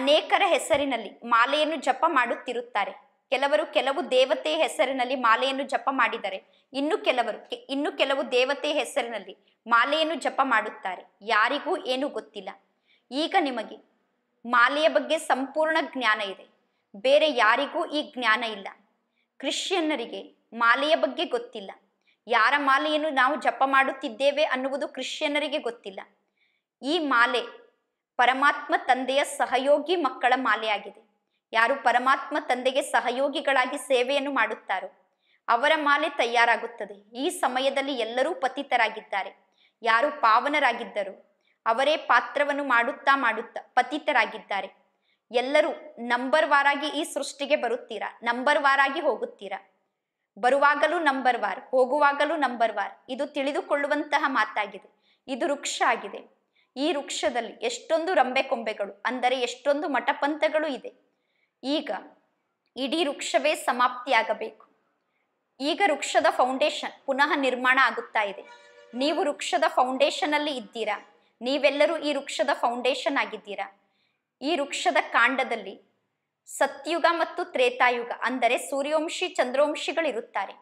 ಅನೇಕರ ಹೆಸರಿನಲ್ಲಿ ಮಾಲೆಯನ್ನು ಜಪ ಮಾಡುತ್ತಿರುತ್ತಾರೆ ಕೆಲವರು ಕೆಲವು ದೇವತೆ ಹೆಸರಿನಲ್ಲಿ ಮಾಲೆಯನ್ನು ಜಪ ಮಾಡಿದರೆ ಇನ್ನು ಕೆಲವರು ಇನ್ನು ಕೆಲವು ದೇವತೆ ಹೆಸರಿನಲ್ಲಿ ಮಾಲೆಯನ್ನು ಜಪ ಮಾಡುತ್ತಾರೆ ಯಾರಿಗೂ ಏನು ಗೊತ್ತಿಲ್ಲ ಈಗ ನಿಮಗೆ ಮಾಲೆಯ ಬಗ್ಗೆ ಸಂಪೂರ್ಣ ಜ್ಞಾನ ಇದೆ ಬೇರೆ ಯಾರಿಗೂ ಈ ಜ್ಞಾನ ಇಲ್ಲ ಕ್ರಿಶ್ಚಿಯನ್ನರಿಗೆ ಮಾಲೆಯ ಬಗ್ಗೆ ಗೊತ್ತಿಲ್ಲ ಯಾರ ಮಾಲೆಯನ್ನು ನಾವು ಜಪ ಮಾಡುತ್ತಿದ್ದೇವೆ ಅನ್ನುವುದು ಕ್ರಿಶ್ಚಿಯನ್ನರಿಗೆ ಗೊತ್ತಿಲ್ಲ ಈ ಮಾಲೆ ಪರಮಾತ್ಮ ತಂದೆಯ ಸಹಯೋಗಿ ಮಕ್ಕಳ ಮಾಲೆಯಾಗಿದೆ ಯಾರು ಪರಮಾತ್ಮ ತಂದೆಗೆ ಸಹಯೋಗಿಗಳಾಗಿ ಸೇವೆಯನ್ನು ಮಾಡುತ್ತಾರೋ ಅವರ ಮಾಲೆ ತಯಾರಾಗುತ್ತದೆ ಈ ಸಮಯದಲ್ಲಿ ಎಲ್ಲರೂ ಪತಿತರಾಗಿದ್ದಾರೆ ಯಾರು ಪಾವನರಾಗಿದ್ದರು ಅವರೇ ಪಾತ್ರವನ್ನು ಮಾಡುತ್ತಾ ಮಾಡುತ್ತಾ ಪತಿತರಾಗಿದ್ದಾರೆ ಎಲ್ಲರೂ ನಂಬರ್ ವಾರಾಗಿ ಈ ಸೃಷ್ಟಿಗೆ ಬರುತ್ತೀರಾ ನಂಬರ್ ವಾರಾಗಿ ಹೋಗುತ್ತೀರಾ ಬರುವಾಗಲೂ ನಂಬರ್ ವಾರ್ ಹೋಗುವಾಗಲೂ ನಂಬರ್ ವಾರ್ ಇದು ತಿಳಿದುಕೊಳ್ಳುವಂತಹ ಮಾತಾಗಿದೆ ಇದು ವೃಕ್ಷ ಆಗಿದೆ ಈ ವೃಕ್ಷದಲ್ಲಿ ಎಷ್ಟೊಂದು ರಂಬೆ ಕೊಂಬೆಗಳು ಅಂದರೆ ಎಷ್ಟೊಂದು ಮಠಪಂಥಗಳು ಇದೆ ಈಗ ಇಡೀ ವೃಕ್ಷವೇ ಸಮಾಪ್ತಿಯಾಗಬೇಕು ಈಗ ವೃಕ್ಷದ ಫೌಂಡೇಶನ್ ಪುನಃ ನಿರ್ಮಾಣ ಆಗುತ್ತಾ ಇದೆ ನೀವು ವೃಕ್ಷದ ಫೌಂಡೇಶನ್ ಅಲ್ಲಿ ಇದ್ದೀರಾ ನೀವೆಲ್ಲರೂ ಈ ವೃಕ್ಷದ ಫೌಂಡೇಶನ್ ಆಗಿದ್ದೀರಾ ಈ ವೃಕ್ಷದ ಕಾಂಡದಲ್ಲಿ ಸತ್ಯುಗ ಮತ್ತು ತ್ರೇತಾಯುಗ ಅಂದರೆ ಸೂರ್ಯವಂಶಿ ಇರುತ್ತಾರೆ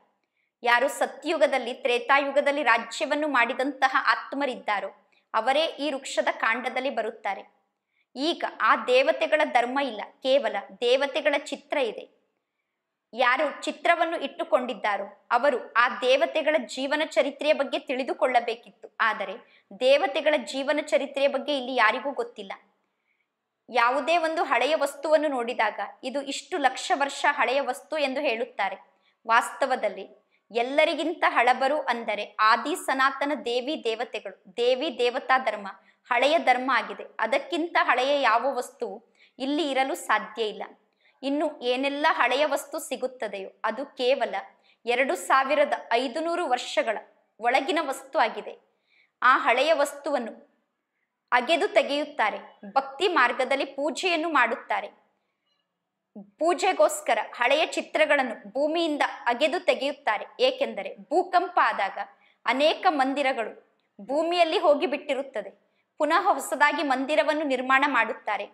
ಯಾರು ಸತ್ಯುಗದಲ್ಲಿ ತ್ರೇತಾಯುಗದಲ್ಲಿ ರಾಜ್ಯವನ್ನು ಮಾಡಿದಂತಹ ಆತ್ಮರಿದ್ದಾರೋ ಅವರೇ ಈ ವೃಕ್ಷದ ಕಾಂಡದಲ್ಲಿ ಬರುತ್ತಾರೆ ಈಗ ಆ ದೇವತೆಗಳ ಧರ್ಮ ಇಲ್ಲ ಕೇವಲ ದೇವತೆಗಳ ಚಿತ್ರ ಇದೆ ಯಾರು ಚಿತ್ರವನ್ನು ಇಟ್ಟುಕೊಂಡಿದ್ದಾರೋ ಅವರು ಆ ದೇವತೆಗಳ ಜೀವನ ಚರಿತ್ರೆಯ ಬಗ್ಗೆ ತಿಳಿದುಕೊಳ್ಳಬೇಕಿತ್ತು ಆದರೆ ದೇವತೆಗಳ ಜೀವನ ಚರಿತ್ರೆಯ ಬಗ್ಗೆ ಇಲ್ಲಿ ಯಾರಿಗೂ ಗೊತ್ತಿಲ್ಲ ಯಾವುದೇ ಒಂದು ಹಳೆಯ ವಸ್ತುವನ್ನು ನೋಡಿದಾಗ ಇದು ಇಷ್ಟು ಲಕ್ಷ ವರ್ಷ ಹಳೆಯ ವಸ್ತು ಎಂದು ಹೇಳುತ್ತಾರೆ ವಾಸ್ತವದಲ್ಲಿ ಎಲ್ಲರಿಗಿಂತ ಹಳಬರು ಅಂದರೆ ಆದಿ ಸನಾತನ ದೇವಿ ದೇವತೆಗಳು ದೇವಿ ದೇವತಾ ಧರ್ಮ ಹಳೆಯ ಧರ್ಮ ಆಗಿದೆ ಅದಕ್ಕಿಂತ ಹಳೆಯ ಯಾವ ವಸ್ತು ಇಲ್ಲಿ ಇರಲು ಸಾಧ್ಯ ಇಲ್ಲ ಇನ್ನು ಏನೆಲ್ಲ ಹಳೆಯ ವಸ್ತು ಸಿಗುತ್ತದೆಯೋ ಅದು ಕೇವಲ ಎರಡು ಸಾವಿರದ ಐದುನೂರು ವರ್ಷಗಳ ಒಳಗಿನ ವಸ್ತು ಆಗಿದೆ ಆ ಹಳೆಯ ವಸ್ತುವನ್ನು ಅಗೆದು ತೆಗೆಯುತ್ತಾರೆ ಭಕ್ತಿ ಮಾರ್ಗದಲ್ಲಿ ಪೂಜೆಯನ್ನು ಮಾಡುತ್ತಾರೆ ಪೂಜೆಗೋಸ್ಕರ ಹಳೆಯ ಚಿತ್ರಗಳನ್ನು ಭೂಮಿಯಿಂದ ಅಗೆದು ತೆಗೆಯುತ್ತಾರೆ ಏಕೆಂದರೆ ಭೂಕಂಪ ಆದಾಗ ಅನೇಕ ಮಂದಿರಗಳು ಭೂಮಿಯಲ್ಲಿ ಹೋಗಿ ಬಿಟ್ಟಿರುತ್ತದೆ ಪುನಃ ಹೊಸದಾಗಿ ಮಂದಿರವನ್ನು ನಿರ್ಮಾಣ ಮಾಡುತ್ತಾರೆ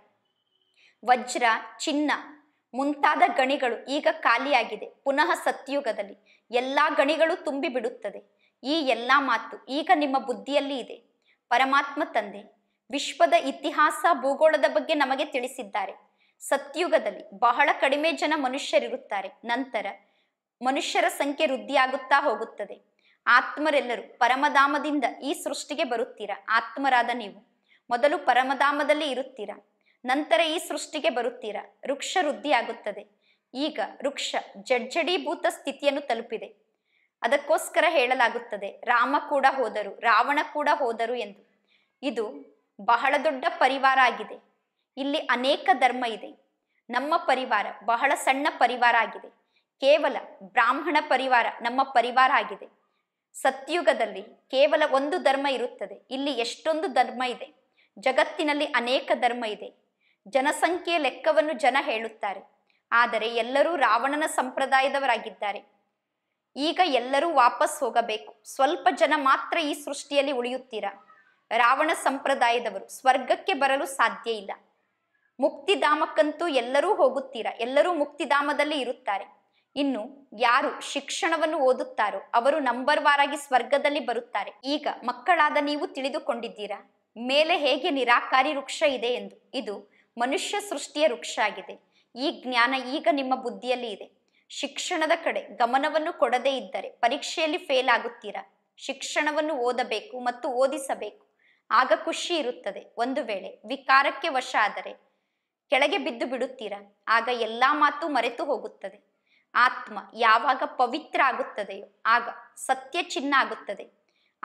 ವಜ್ರ ಚಿನ್ನ ಮುಂತಾದ ಗಣಿಗಳು ಈಗ ಖಾಲಿಯಾಗಿದೆ ಪುನಃ ಸತ್ಯುಗದಲ್ಲಿ ಎಲ್ಲಾ ಗಣಿಗಳು ತುಂಬಿ ಬಿಡುತ್ತದೆ ಈ ಎಲ್ಲ ಮಾತು ಈಗ ನಿಮ್ಮ ಬುದ್ಧಿಯಲ್ಲಿ ಇದೆ ಪರಮಾತ್ಮ ತಂದೆ ವಿಶ್ವದ ಇತಿಹಾಸ ಭೂಗೋಳದ ಬಗ್ಗೆ ನಮಗೆ ತಿಳಿಸಿದ್ದಾರೆ ಸತ್ಯುಗದಲ್ಲಿ ಬಹಳ ಕಡಿಮೆ ಜನ ಮನುಷ್ಯರಿರುತ್ತಾರೆ ನಂತರ ಮನುಷ್ಯರ ಸಂಖ್ಯೆ ವೃದ್ಧಿಯಾಗುತ್ತಾ ಹೋಗುತ್ತದೆ ಆತ್ಮರೆಲ್ಲರೂ ಪರಮಧಾಮದಿಂದ ಈ ಸೃಷ್ಟಿಗೆ ಬರುತ್ತೀರಾ ಆತ್ಮರಾದ ನೀವು ಮೊದಲು ಪರಮಧಾಮದಲ್ಲಿ ಇರುತ್ತೀರಾ ನಂತರ ಈ ಸೃಷ್ಟಿಗೆ ಬರುತ್ತೀರಾ ವೃಕ್ಷ ವೃದ್ಧಿಯಾಗುತ್ತದೆ ಈಗ ವೃಕ್ಷ ಜಡ್ಜಡೀಭೂತ ಸ್ಥಿತಿಯನ್ನು ತಲುಪಿದೆ ಅದಕ್ಕೋಸ್ಕರ ಹೇಳಲಾಗುತ್ತದೆ ರಾಮ ಕೂಡ ಹೋದರು ರಾವಣ ಕೂಡ ಹೋದರು ಎಂದು ಇದು ಬಹಳ ದೊಡ್ಡ ಪರಿವಾರ ಆಗಿದೆ ಇಲ್ಲಿ ಅನೇಕ ಧರ್ಮ ಇದೆ ನಮ್ಮ ಪರಿವಾರ ಬಹಳ ಸಣ್ಣ ಪರಿವಾರ ಆಗಿದೆ ಕೇವಲ ಬ್ರಾಹ್ಮಣ ಪರಿವಾರ ನಮ್ಮ ಪರಿವಾರ ಆಗಿದೆ ಸತ್ಯುಗದಲ್ಲಿ ಕೇವಲ ಒಂದು ಧರ್ಮ ಇರುತ್ತದೆ ಇಲ್ಲಿ ಎಷ್ಟೊಂದು ಧರ್ಮ ಇದೆ ಜಗತ್ತಿನಲ್ಲಿ ಅನೇಕ ಧರ್ಮ ಇದೆ ಜನಸಂಖ್ಯೆಯ ಲೆಕ್ಕವನ್ನು ಜನ ಹೇಳುತ್ತಾರೆ ಆದರೆ ಎಲ್ಲರೂ ರಾವಣನ ಸಂಪ್ರದಾಯದವರಾಗಿದ್ದಾರೆ ಈಗ ಎಲ್ಲರೂ ವಾಪಸ್ ಹೋಗಬೇಕು ಸ್ವಲ್ಪ ಜನ ಮಾತ್ರ ಈ ಸೃಷ್ಟಿಯಲ್ಲಿ ಉಳಿಯುತ್ತೀರಾ ರಾವಣ ಸಂಪ್ರದಾಯದವರು ಸ್ವರ್ಗಕ್ಕೆ ಬರಲು ಸಾಧ್ಯ ಇಲ್ಲ ಮುಕ್ತಿಧಾಮಕ್ಕಂತೂ ಎಲ್ಲರೂ ಹೋಗುತ್ತೀರಾ ಎಲ್ಲರೂ ಮುಕ್ತಿಧಾಮದಲ್ಲಿ ಇರುತ್ತಾರೆ ಇನ್ನು ಯಾರು ಶಿಕ್ಷಣವನ್ನು ಓದುತ್ತಾರೋ ಅವರು ನಂಬರ್ ಆಗಿ ಸ್ವರ್ಗದಲ್ಲಿ ಬರುತ್ತಾರೆ ಈಗ ಮಕ್ಕಳಾದ ನೀವು ತಿಳಿದುಕೊಂಡಿದ್ದೀರಾ ಮೇಲೆ ಹೇಗೆ ನಿರಾಕಾರಿ ವೃಕ್ಷ ಇದೆ ಎಂದು ಇದು ಮನುಷ್ಯ ಸೃಷ್ಟಿಯ ವೃಕ್ಷ ಆಗಿದೆ ಈ ಜ್ಞಾನ ಈಗ ನಿಮ್ಮ ಬುದ್ಧಿಯಲ್ಲಿ ಇದೆ ಶಿಕ್ಷಣದ ಕಡೆ ಗಮನವನ್ನು ಕೊಡದೇ ಇದ್ದರೆ ಪರೀಕ್ಷೆಯಲ್ಲಿ ಫೇಲ್ ಆಗುತ್ತೀರಾ ಶಿಕ್ಷಣವನ್ನು ಓದಬೇಕು ಮತ್ತು ಓದಿಸಬೇಕು ಆಗ ಖುಷಿ ಇರುತ್ತದೆ ಒಂದು ವೇಳೆ ವಿಕಾರಕ್ಕೆ ವಶ ಆದರೆ ಕೆಳಗೆ ಬಿದ್ದು ಬಿಡುತ್ತೀರಾ ಆಗ ಎಲ್ಲಾ ಮಾತು ಮರೆತು ಹೋಗುತ್ತದೆ ಆತ್ಮ ಯಾವಾಗ ಪವಿತ್ರ ಆಗುತ್ತದೆಯೋ ಆಗ ಸತ್ಯ ಚಿನ್ನ ಆಗುತ್ತದೆ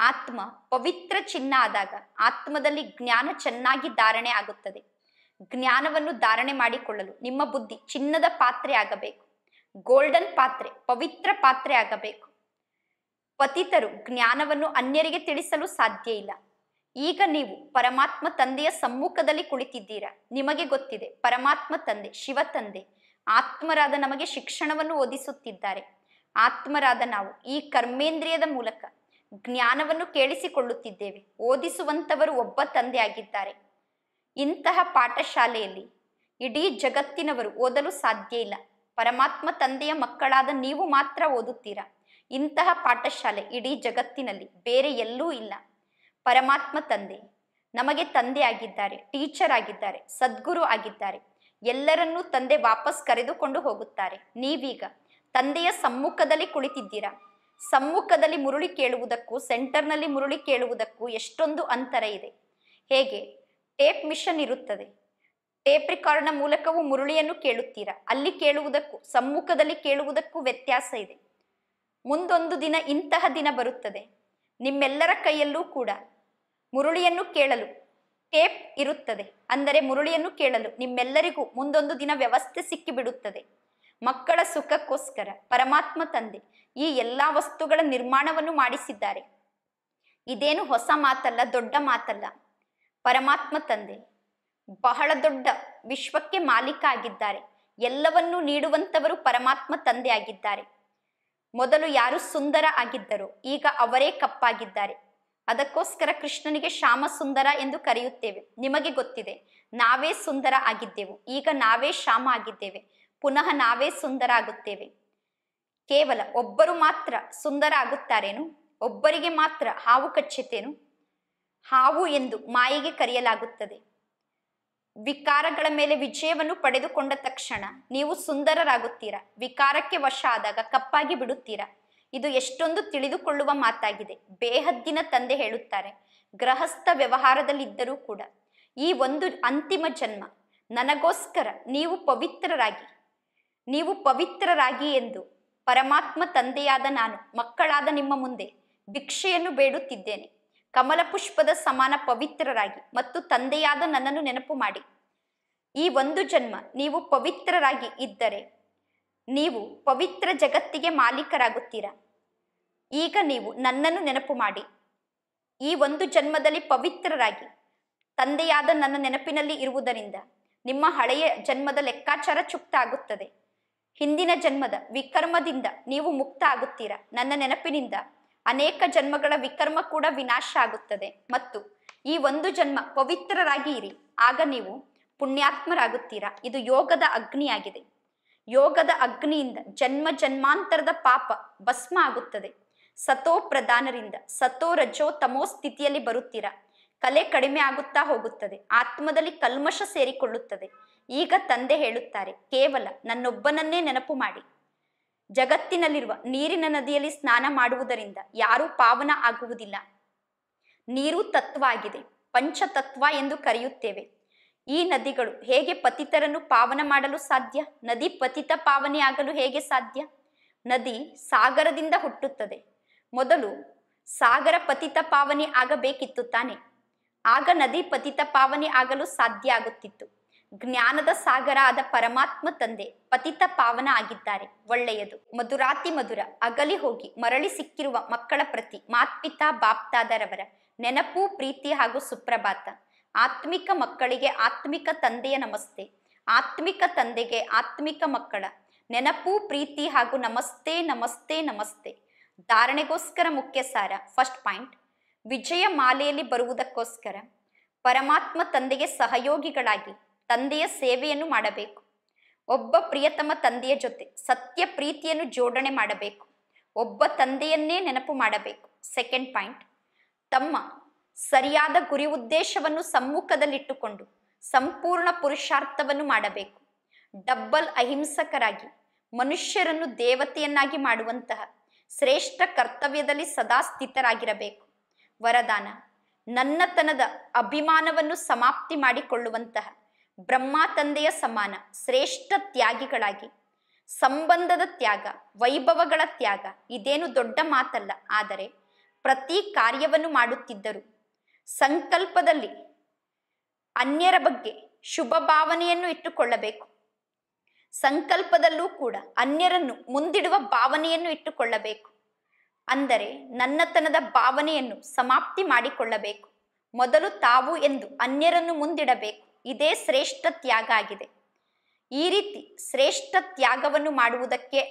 ಆತ್ಮ ಪವಿತ್ರ ಚಿನ್ನ ಆದಾಗ ಆತ್ಮದಲ್ಲಿ ಜ್ಞಾನ ಚೆನ್ನಾಗಿ ಧಾರಣೆ ಆಗುತ್ತದೆ ಜ್ಞಾನವನ್ನು ಧಾರಣೆ ಮಾಡಿಕೊಳ್ಳಲು ನಿಮ್ಮ ಬುದ್ಧಿ ಚಿನ್ನದ ಪಾತ್ರೆ ಆಗಬೇಕು ಗೋಲ್ಡನ್ ಪಾತ್ರೆ ಪವಿತ್ರ ಪಾತ್ರೆ ಆಗಬೇಕು ಪತಿತರು ಜ್ಞಾನವನ್ನು ಅನ್ಯರಿಗೆ ತಿಳಿಸಲು ಸಾಧ್ಯ ಇಲ್ಲ ಈಗ ನೀವು ಪರಮಾತ್ಮ ತಂದೆಯ ಸಮ್ಮುಖದಲ್ಲಿ ಕುಳಿತಿದ್ದೀರಾ ನಿಮಗೆ ಗೊತ್ತಿದೆ ಪರಮಾತ್ಮ ತಂದೆ ಶಿವ ತಂದೆ ಆತ್ಮರಾದ ನಮಗೆ ಶಿಕ್ಷಣವನ್ನು ಓದಿಸುತ್ತಿದ್ದಾರೆ ಆತ್ಮರಾದ ನಾವು ಈ ಕರ್ಮೇಂದ್ರಿಯದ ಮೂಲಕ ಜ್ಞಾನವನ್ನು ಕೇಳಿಸಿಕೊಳ್ಳುತ್ತಿದ್ದೇವೆ ಓದಿಸುವಂಥವರು ಒಬ್ಬ ತಂದೆ ಆಗಿದ್ದಾರೆ ಇಂತಹ ಪಾಠಶಾಲೆಯಲ್ಲಿ ಇಡೀ ಜಗತ್ತಿನವರು ಓದಲು ಸಾಧ್ಯ ಇಲ್ಲ ಪರಮಾತ್ಮ ತಂದೆಯ ಮಕ್ಕಳಾದ ನೀವು ಮಾತ್ರ ಓದುತ್ತೀರಾ ಇಂತಹ ಪಾಠಶಾಲೆ ಇಡೀ ಜಗತ್ತಿನಲ್ಲಿ ಬೇರೆ ಎಲ್ಲೂ ಇಲ್ಲ ಪರಮಾತ್ಮ ತಂದೆ ನಮಗೆ ತಂದೆ ಆಗಿದ್ದಾರೆ ಟೀಚರ್ ಆಗಿದ್ದಾರೆ ಸದ್ಗುರು ಆಗಿದ್ದಾರೆ ಎಲ್ಲರನ್ನೂ ತಂದೆ ವಾಪಸ್ ಕರೆದುಕೊಂಡು ಹೋಗುತ್ತಾರೆ ನೀವೀಗ ತಂದೆಯ ಸಮ್ಮುಖದಲ್ಲಿ ಕುಳಿತಿದ್ದೀರಾ ಸಮ್ಮುಖದಲ್ಲಿ ಮುರುಳಿ ಕೇಳುವುದಕ್ಕೂ ಸೆಂಟರ್ನಲ್ಲಿ ಮುರುಳಿ ಕೇಳುವುದಕ್ಕೂ ಎಷ್ಟೊಂದು ಅಂತರ ಇದೆ ಹೇಗೆ ಟೇಪ್ ಮಿಷನ್ ಇರುತ್ತದೆ ಟೇಪ್ ರಿಕಾರ್ಡ್ನ ಮೂಲಕವೂ ಮುರುಳಿಯನ್ನು ಕೇಳುತ್ತೀರಾ ಅಲ್ಲಿ ಕೇಳುವುದಕ್ಕೂ ಸಮ್ಮುಖದಲ್ಲಿ ಕೇಳುವುದಕ್ಕೂ ವ್ಯತ್ಯಾಸ ಇದೆ ಮುಂದೊಂದು ದಿನ ಇಂತಹ ದಿನ ಬರುತ್ತದೆ ನಿಮ್ಮೆಲ್ಲರ ಕೈಯಲ್ಲೂ ಕೂಡ ಮುರುಳಿಯನ್ನು ಕೇಳಲು ಟೇಪ್ ಇರುತ್ತದೆ ಅಂದರೆ ಮುರುಳಿಯನ್ನು ಕೇಳಲು ನಿಮ್ಮೆಲ್ಲರಿಗೂ ಮುಂದೊಂದು ದಿನ ವ್ಯವಸ್ಥೆ ಸಿಕ್ಕಿಬಿಡುತ್ತದೆ ಮಕ್ಕಳ ಸುಖಕ್ಕೋಸ್ಕರ ಪರಮಾತ್ಮ ತಂದೆ ಈ ಎಲ್ಲಾ ವಸ್ತುಗಳ ನಿರ್ಮಾಣವನ್ನು ಮಾಡಿಸಿದ್ದಾರೆ ಇದೇನು ಹೊಸ ಮಾತಲ್ಲ ದೊಡ್ಡ ಮಾತಲ್ಲ ಪರಮಾತ್ಮ ತಂದೆ ಬಹಳ ದೊಡ್ಡ ವಿಶ್ವಕ್ಕೆ ಮಾಲೀಕ ಆಗಿದ್ದಾರೆ ಎಲ್ಲವನ್ನೂ ನೀಡುವಂತವರು ಪರಮಾತ್ಮ ತಂದೆ ಆಗಿದ್ದಾರೆ ಮೊದಲು ಯಾರು ಸುಂದರ ಆಗಿದ್ದರೋ ಈಗ ಅವರೇ ಕಪ್ಪಾಗಿದ್ದಾರೆ ಅದಕ್ಕೋಸ್ಕರ ಕೃಷ್ಣನಿಗೆ ಶ್ಯಾಮ ಸುಂದರ ಎಂದು ಕರೆಯುತ್ತೇವೆ ನಿಮಗೆ ಗೊತ್ತಿದೆ ನಾವೇ ಸುಂದರ ಆಗಿದ್ದೆವು ಈಗ ನಾವೇ ಶ್ಯಾಮ ಆಗಿದ್ದೇವೆ ಪುನಃ ನಾವೇ ಸುಂದರ ಆಗುತ್ತೇವೆ ಕೇವಲ ಒಬ್ಬರು ಮಾತ್ರ ಸುಂದರ ಆಗುತ್ತಾರೇನು ಒಬ್ಬರಿಗೆ ಮಾತ್ರ ಹಾವು ಕಚ್ಚಿತೇನು ಹಾವು ಎಂದು ಮಾಯಿಗೆ ಕರೆಯಲಾಗುತ್ತದೆ ವಿಕಾರಗಳ ಮೇಲೆ ವಿಜಯವನ್ನು ಪಡೆದುಕೊಂಡ ತಕ್ಷಣ ನೀವು ಸುಂದರರಾಗುತ್ತೀರಾ ವಿಕಾರಕ್ಕೆ ವಶ ಆದಾಗ ಕಪ್ಪಾಗಿ ಬಿಡುತ್ತೀರಾ ಇದು ಎಷ್ಟೊಂದು ತಿಳಿದುಕೊಳ್ಳುವ ಮಾತಾಗಿದೆ ಬೇಹದ್ದಿನ ತಂದೆ ಹೇಳುತ್ತಾರೆ ಗೃಹಸ್ಥ ವ್ಯವಹಾರದಲ್ಲಿದ್ದರೂ ಕೂಡ ಈ ಒಂದು ಅಂತಿಮ ಜನ್ಮ ನನಗೋಸ್ಕರ ನೀವು ಪವಿತ್ರರಾಗಿ ನೀವು ಪವಿತ್ರರಾಗಿ ಎಂದು ಪರಮಾತ್ಮ ತಂದೆಯಾದ ನಾನು ಮಕ್ಕಳಾದ ನಿಮ್ಮ ಮುಂದೆ ಭಿಕ್ಷೆಯನ್ನು ಬೇಡುತ್ತಿದ್ದೇನೆ ಕಮಲ ಪುಷ್ಪದ ಸಮಾನ ಪವಿತ್ರರಾಗಿ ಮತ್ತು ತಂದೆಯಾದ ನನ್ನನ್ನು ನೆನಪು ಮಾಡಿ ಈ ಒಂದು ಜನ್ಮ ನೀವು ಪವಿತ್ರರಾಗಿ ಇದ್ದರೆ ನೀವು ಪವಿತ್ರ ಜಗತ್ತಿಗೆ ಮಾಲೀಕರಾಗುತ್ತೀರಾ ಈಗ ನೀವು ನನ್ನನ್ನು ನೆನಪು ಮಾಡಿ ಈ ಒಂದು ಜನ್ಮದಲ್ಲಿ ಪವಿತ್ರರಾಗಿ ತಂದೆಯಾದ ನನ್ನ ನೆನಪಿನಲ್ಲಿ ಇರುವುದರಿಂದ ನಿಮ್ಮ ಹಳೆಯ ಜನ್ಮದ ಲೆಕ್ಕಾಚಾರ ಚುಕ್ತ ಆಗುತ್ತದೆ ಹಿಂದಿನ ಜನ್ಮದ ವಿಕರ್ಮದಿಂದ ನೀವು ಮುಕ್ತ ಆಗುತ್ತೀರಾ ನನ್ನ ನೆನಪಿನಿಂದ ಅನೇಕ ಜನ್ಮಗಳ ವಿಕರ್ಮ ಕೂಡ ವಿನಾಶ ಆಗುತ್ತದೆ ಮತ್ತು ಈ ಒಂದು ಜನ್ಮ ಪವಿತ್ರರಾಗಿ ಇರಿ ಆಗ ನೀವು ಪುಣ್ಯಾತ್ಮರಾಗುತ್ತೀರಾ ಇದು ಯೋಗದ ಅಗ್ನಿಯಾಗಿದೆ ಯೋಗದ ಅಗ್ನಿಯಿಂದ ಜನ್ಮ ಜನ್ಮಾಂತರದ ಪಾಪ ಭಸ್ಮ ಆಗುತ್ತದೆ ಸತೋ ಪ್ರಧಾನರಿಂದ ಸತೋ ರಜೋ ತಮೋ ಸ್ಥಿತಿಯಲ್ಲಿ ಬರುತ್ತೀರ ಕಲೆ ಕಡಿಮೆ ಆಗುತ್ತಾ ಹೋಗುತ್ತದೆ ಆತ್ಮದಲ್ಲಿ ಕಲ್ಮಶ ಸೇರಿಕೊಳ್ಳುತ್ತದೆ ಈಗ ತಂದೆ ಹೇಳುತ್ತಾರೆ ಕೇವಲ ನನ್ನೊಬ್ಬನನ್ನೇ ನೆನಪು ಮಾಡಿ ಜಗತ್ತಿನಲ್ಲಿರುವ ನೀರಿನ ನದಿಯಲ್ಲಿ ಸ್ನಾನ ಮಾಡುವುದರಿಂದ ಯಾರೂ ಪಾವನ ಆಗುವುದಿಲ್ಲ ನೀರು ತತ್ವ ಆಗಿದೆ ಪಂಚತತ್ವ ಎಂದು ಕರೆಯುತ್ತೇವೆ ಈ ನದಿಗಳು ಹೇಗೆ ಪತಿತರನ್ನು ಪಾವನ ಮಾಡಲು ಸಾಧ್ಯ ನದಿ ಪತಿತ ಪಾವನೆ ಆಗಲು ಹೇಗೆ ಸಾಧ್ಯ ನದಿ ಸಾಗರದಿಂದ ಹುಟ್ಟುತ್ತದೆ ಮೊದಲು ಸಾಗರ ಪತಿತ ಪಾವನೆ ಆಗಬೇಕಿತ್ತು ತಾನೆ ಆಗ ನದಿ ಪತಿತ ಪಾವನೆ ಆಗಲು ಸಾಧ್ಯ ಆಗುತ್ತಿತ್ತು ಜ್ಞಾನದ ಸಾಗರ ಆದ ಪರಮಾತ್ಮ ತಂದೆ ಪತಿತ ಪಾವನ ಆಗಿದ್ದಾರೆ ಒಳ್ಳೆಯದು ಮಧುರಾತಿ ಮಧುರ ಅಗಲಿ ಹೋಗಿ ಮರಳಿ ಸಿಕ್ಕಿರುವ ಮಕ್ಕಳ ಪ್ರತಿ ಮಾತ್ಪಿತಾ ಬಾಪ್ತಾದರವರ ನೆನಪು ಪ್ರೀತಿ ಹಾಗೂ ಸುಪ್ರಭಾತ ಆತ್ಮಿಕ ಮಕ್ಕಳಿಗೆ ಆತ್ಮಿಕ ತಂದೆಯ ನಮಸ್ತೆ ಆತ್ಮಿಕ ತಂದೆಗೆ ಆತ್ಮಿಕ ಮಕ್ಕಳ ನೆನಪು ಪ್ರೀತಿ ಹಾಗೂ ನಮಸ್ತೆ ನಮಸ್ತೆ ನಮಸ್ತೆ ಧಾರಣೆಗೋಸ್ಕರ ಮುಖ್ಯ ಸಾರ ಫಸ್ಟ್ ಪಾಯಿಂಟ್ ವಿಜಯ ಮಾಲೆಯಲ್ಲಿ ಬರುವುದಕ್ಕೋಸ್ಕರ ಪರಮಾತ್ಮ ತಂದೆಗೆ ಸಹಯೋಗಿಗಳಾಗಿ ತಂದೆಯ ಸೇವೆಯನ್ನು ಮಾಡಬೇಕು ಒಬ್ಬ ಪ್ರಿಯತಮ ತಂದೆಯ ಜೊತೆ ಸತ್ಯ ಪ್ರೀತಿಯನ್ನು ಜೋಡಣೆ ಮಾಡಬೇಕು ಒಬ್ಬ ತಂದೆಯನ್ನೇ ನೆನಪು ಮಾಡಬೇಕು ಸೆಕೆಂಡ್ ಪಾಯಿಂಟ್ ತಮ್ಮ ಸರಿಯಾದ ಗುರಿ ಉದ್ದೇಶವನ್ನು ಸಮ್ಮುಖದಲ್ಲಿಟ್ಟುಕೊಂಡು ಸಂಪೂರ್ಣ ಪುರುಷಾರ್ಥವನ್ನು ಮಾಡಬೇಕು ಡಬ್ಬಲ್ ಅಹಿಂಸಕರಾಗಿ ಮನುಷ್ಯರನ್ನು ದೇವತೆಯನ್ನಾಗಿ ಮಾಡುವಂತಹ ಶ್ರೇಷ್ಠ ಕರ್ತವ್ಯದಲ್ಲಿ ಸದಾ ಸ್ಥಿತರಾಗಿರಬೇಕು ವರದಾನ ನನ್ನತನದ ಅಭಿಮಾನವನ್ನು ಸಮಾಪ್ತಿ ಮಾಡಿಕೊಳ್ಳುವಂತಹ ಬ್ರಹ್ಮ ತಂದೆಯ ಸಮಾನ ಶ್ರೇಷ್ಠ ತ್ಯಾಗಿಗಳಾಗಿ ಸಂಬಂಧದ ತ್ಯಾಗ ವೈಭವಗಳ ತ್ಯಾಗ ಇದೇನು ದೊಡ್ಡ ಮಾತಲ್ಲ ಆದರೆ ಪ್ರತಿ ಕಾರ್ಯವನ್ನು ಮಾಡುತ್ತಿದ್ದರು ಸಂಕಲ್ಪದಲ್ಲಿ ಅನ್ಯರ ಬಗ್ಗೆ ಶುಭ ಭಾವನೆಯನ್ನು ಇಟ್ಟುಕೊಳ್ಳಬೇಕು ಸಂಕಲ್ಪದಲ್ಲೂ ಕೂಡ ಅನ್ಯರನ್ನು ಮುಂದಿಡುವ ಭಾವನೆಯನ್ನು ಇಟ್ಟುಕೊಳ್ಳಬೇಕು ಅಂದರೆ ನನ್ನತನದ ಭಾವನೆಯನ್ನು ಸಮಾಪ್ತಿ ಮಾಡಿಕೊಳ್ಳಬೇಕು ಮೊದಲು ತಾವು ಎಂದು ಅನ್ಯರನ್ನು ಮುಂದಿಡಬೇಕು ಇದೇ ಶ್ರೇಷ್ಠ ತ್ಯಾಗ ಆಗಿದೆ ಈ ರೀತಿ ಶ್ರೇಷ್ಠ ತ್ಯಾಗವನ್ನು ಮಾಡುವುದಕ್ಕೆ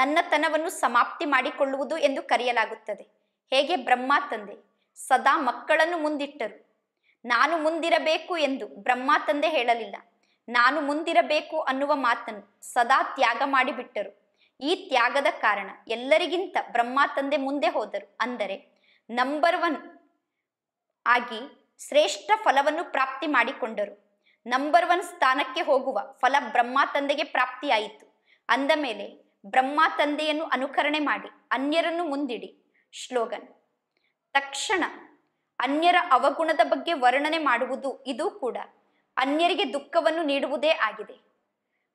ನನ್ನತನವನ್ನು ಸಮಾಪ್ತಿ ಮಾಡಿಕೊಳ್ಳುವುದು ಎಂದು ಕರೆಯಲಾಗುತ್ತದೆ ಹೇಗೆ ಬ್ರಹ್ಮ ತಂದೆ ಸದಾ ಮಕ್ಕಳನ್ನು ಮುಂದಿಟ್ಟರು ನಾನು ಮುಂದಿರಬೇಕು ಎಂದು ಬ್ರಹ್ಮ ತಂದೆ ಹೇಳಲಿಲ್ಲ ನಾನು ಮುಂದಿರಬೇಕು ಅನ್ನುವ ಮಾತನ್ನು ಸದಾ ತ್ಯಾಗ ಮಾಡಿಬಿಟ್ಟರು ಈ ತ್ಯಾಗದ ಕಾರಣ ಎಲ್ಲರಿಗಿಂತ ಬ್ರಹ್ಮ ತಂದೆ ಮುಂದೆ ಹೋದರು ಅಂದರೆ ನಂಬರ್ ಒನ್ ಆಗಿ ಶ್ರೇಷ್ಠ ಫಲವನ್ನು ಪ್ರಾಪ್ತಿ ಮಾಡಿಕೊಂಡರು ನಂಬರ್ ಒನ್ ಸ್ಥಾನಕ್ಕೆ ಹೋಗುವ ಫಲ ಬ್ರಹ್ಮ ತಂದೆಗೆ ಪ್ರಾಪ್ತಿಯಾಯಿತು ಅಂದ ಮೇಲೆ ಬ್ರಹ್ಮ ತಂದೆಯನ್ನು ಅನುಕರಣೆ ಮಾಡಿ ಅನ್ಯರನ್ನು ಮುಂದಿಡಿ ಶ್ಲೋಗನ್ ತಕ್ಷಣ ಅನ್ಯರ ಅವಗುಣದ ಬಗ್ಗೆ ವರ್ಣನೆ ಮಾಡುವುದು ಇದು ಕೂಡ ಅನ್ಯರಿಗೆ ದುಃಖವನ್ನು ನೀಡುವುದೇ ಆಗಿದೆ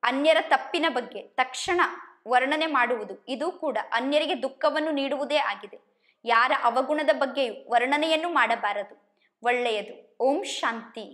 ಅನ್ಯರ ತಪ್ಪಿನ ಬಗ್ಗೆ ತಕ್ಷಣ ವರ್ಣನೆ ಮಾಡುವುದು ಇದು ಕೂಡ ಅನ್ಯರಿಗೆ ದುಃಖವನ್ನು ನೀಡುವುದೇ ಆಗಿದೆ ಯಾರ ಅವಗುಣದ ಬಗ್ಗೆಯೂ ವರ್ಣನೆಯನ್ನು ಮಾಡಬಾರದು ಒಳ್ಳೆಯದು ಓಂ ಶಾಂತಿ